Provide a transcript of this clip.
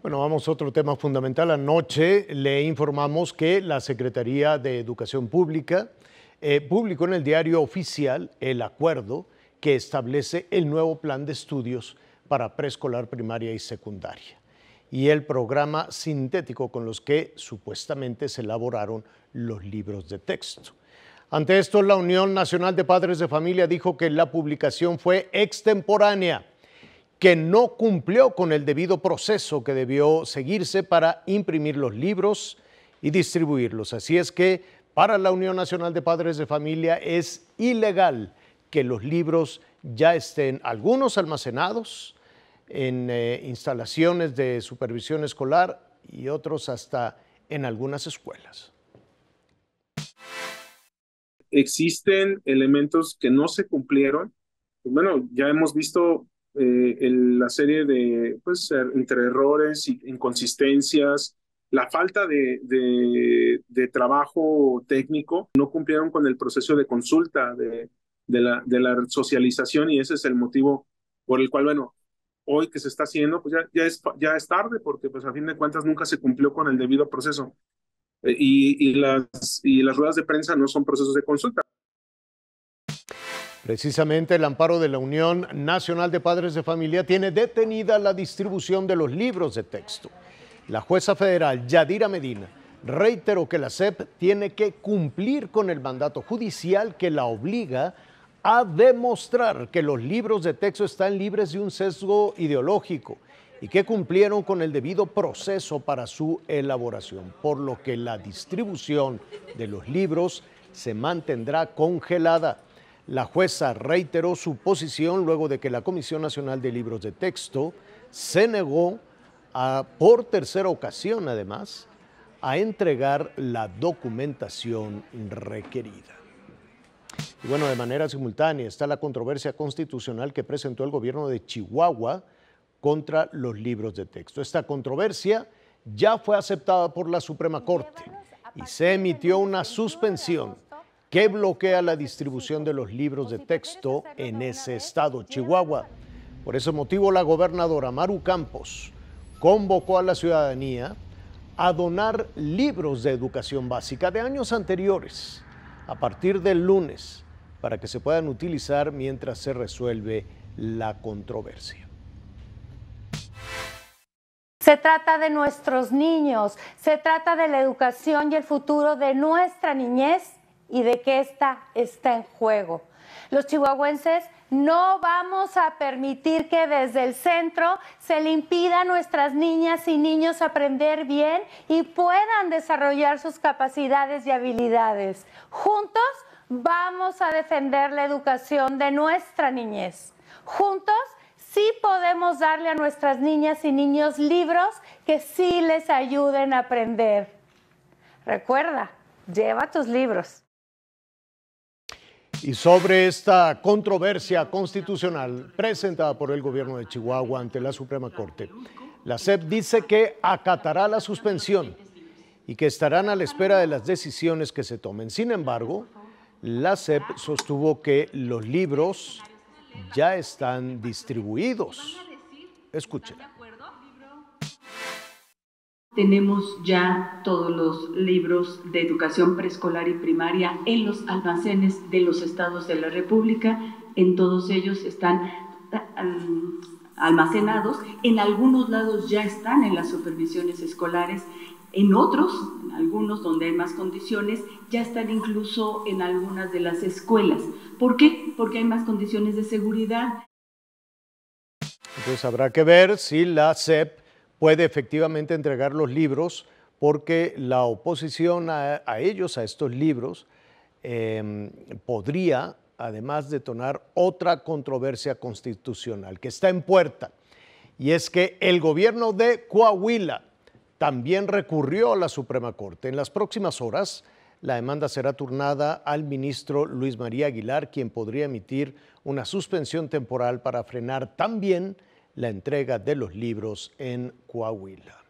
Bueno, vamos a otro tema fundamental. Anoche le informamos que la Secretaría de Educación Pública eh, publicó en el diario oficial el acuerdo que establece el nuevo plan de estudios para preescolar, primaria y secundaria y el programa sintético con los que supuestamente se elaboraron los libros de texto. Ante esto, la Unión Nacional de Padres de Familia dijo que la publicación fue extemporánea que no cumplió con el debido proceso que debió seguirse para imprimir los libros y distribuirlos. Así es que para la Unión Nacional de Padres de Familia es ilegal que los libros ya estén algunos almacenados en eh, instalaciones de supervisión escolar y otros hasta en algunas escuelas. Existen elementos que no se cumplieron. Pues bueno, ya hemos visto eh, la serie de, pues, er, entre errores y inconsistencias, la falta de, de, trabajo técnico, no cumplieron con el proceso de consulta de, la, de la socialización y ese es el motivo por el cual, bueno, hoy que se está haciendo, pues ya, ya, es, ya es tarde porque pues a fin de cuentas nunca se cumplió con el debido proceso. Eh, y, las, y las ruedas de prensa no son procesos de consulta. Precisamente el amparo de la Unión Nacional de Padres de Familia tiene detenida la distribución de los libros de texto. La jueza federal Yadira Medina reiteró que la SEP tiene que cumplir con el mandato judicial que la obliga a demostrar que los libros de texto están libres de un sesgo ideológico y que cumplieron con el debido proceso para su elaboración, por lo que la distribución de los libros se mantendrá congelada. La jueza reiteró su posición luego de que la Comisión Nacional de Libros de Texto se negó por tercera ocasión además, a entregar la documentación requerida. Y bueno, de manera simultánea está la controversia constitucional que presentó el gobierno de Chihuahua contra los libros de texto. Esta controversia ya fue aceptada por la Suprema Corte y se emitió una suspensión que bloquea la distribución de los libros de texto en ese estado, Chihuahua. Por ese motivo, la gobernadora Maru Campos convocó a la ciudadanía a donar libros de educación básica de años anteriores a partir del lunes para que se puedan utilizar mientras se resuelve la controversia. Se trata de nuestros niños, se trata de la educación y el futuro de nuestra niñez y de que esta está en juego. Los chihuahuenses no vamos a permitir que desde el centro se le impida a nuestras niñas y niños aprender bien y puedan desarrollar sus capacidades y habilidades. Juntos vamos a defender la educación de nuestra niñez. Juntos sí podemos darle a nuestras niñas y niños libros que sí les ayuden a aprender. Recuerda, lleva tus libros. Y sobre esta controversia constitucional presentada por el gobierno de Chihuahua ante la Suprema Corte, la SEP dice que acatará la suspensión y que estarán a la espera de las decisiones que se tomen. Sin embargo, la SEP sostuvo que los libros ya están distribuidos. Escúchela tenemos ya todos los libros de educación preescolar y primaria en los almacenes de los estados de la República. En todos ellos están um, almacenados. En algunos lados ya están en las supervisiones escolares. En otros, en algunos donde hay más condiciones, ya están incluso en algunas de las escuelas. ¿Por qué? Porque hay más condiciones de seguridad. Pues habrá que ver si la SEP puede efectivamente entregar los libros porque la oposición a, ellos, a estos libros, em, podría además detonar otra controversia constitucional que está en puerta. Y es que el gobierno de Coahuila también recurrió a la Suprema Corte. En las próximas horas, la demanda será turnada al ministro Luis María Aguilar, quien podría emitir una suspensión temporal para frenar también la entrega de los libros en Coahuila.